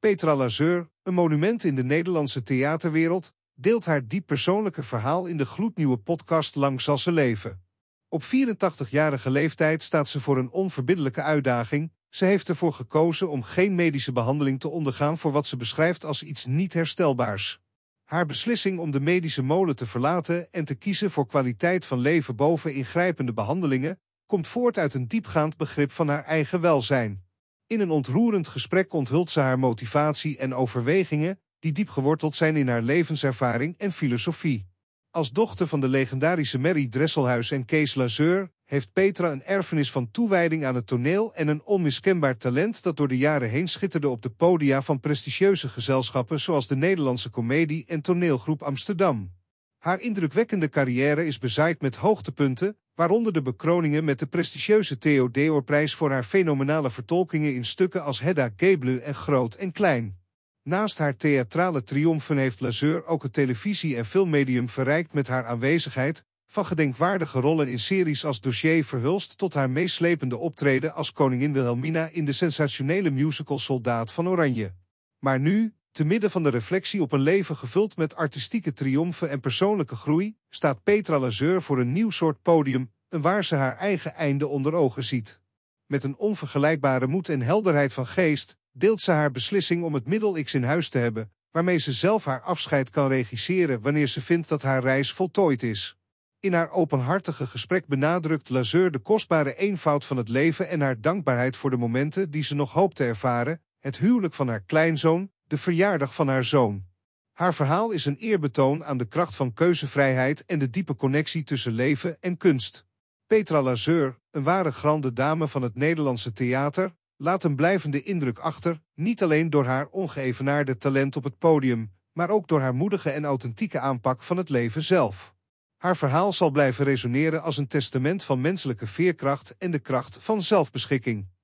Petra Lazeur, een monument in de Nederlandse theaterwereld, deelt haar diep persoonlijke verhaal in de gloednieuwe podcast Lang zal ze leven. Op 84-jarige leeftijd staat ze voor een onverbiddelijke uitdaging. Ze heeft ervoor gekozen om geen medische behandeling te ondergaan voor wat ze beschrijft als iets niet herstelbaars. Haar beslissing om de medische molen te verlaten en te kiezen voor kwaliteit van leven boven ingrijpende behandelingen komt voort uit een diepgaand begrip van haar eigen welzijn. In een ontroerend gesprek onthult ze haar motivatie en overwegingen, die diep geworteld zijn in haar levenservaring en filosofie. Als dochter van de legendarische Mary Dresselhuis en Kees Lazeur, heeft Petra een erfenis van toewijding aan het toneel en een onmiskenbaar talent dat door de jaren heen schitterde op de podia van prestigieuze gezelschappen zoals de Nederlandse Comedie en Toneelgroep Amsterdam. Haar indrukwekkende carrière is bezaaid met hoogtepunten, waaronder de bekroningen met de prestigieuze Deoorprijs voor haar fenomenale vertolkingen in stukken als Hedda Gabler en Groot en Klein. Naast haar theatrale triomfen heeft Lazeur ook het televisie- en filmmedium verrijkt met haar aanwezigheid, van gedenkwaardige rollen in series als Dossier Verhulst tot haar meeslepende optreden als koningin Wilhelmina in de sensationele musical Soldaat van Oranje. Maar nu, te midden van de reflectie op een leven gevuld met artistieke triomfen en persoonlijke groei, staat Petra Lazeur voor een nieuw soort podium, een waar ze haar eigen einde onder ogen ziet. Met een onvergelijkbare moed en helderheid van geest deelt ze haar beslissing om het middel X in huis te hebben, waarmee ze zelf haar afscheid kan regisseren wanneer ze vindt dat haar reis voltooid is. In haar openhartige gesprek benadrukt Lazeur de kostbare eenvoud van het leven en haar dankbaarheid voor de momenten die ze nog hoopt te ervaren, het huwelijk van haar kleinzoon, de verjaardag van haar zoon. Haar verhaal is een eerbetoon aan de kracht van keuzevrijheid en de diepe connectie tussen leven en kunst. Petra Lazeur, een ware grande dame van het Nederlandse theater, laat een blijvende indruk achter, niet alleen door haar ongeëvenaarde talent op het podium, maar ook door haar moedige en authentieke aanpak van het leven zelf. Haar verhaal zal blijven resoneren als een testament van menselijke veerkracht en de kracht van zelfbeschikking.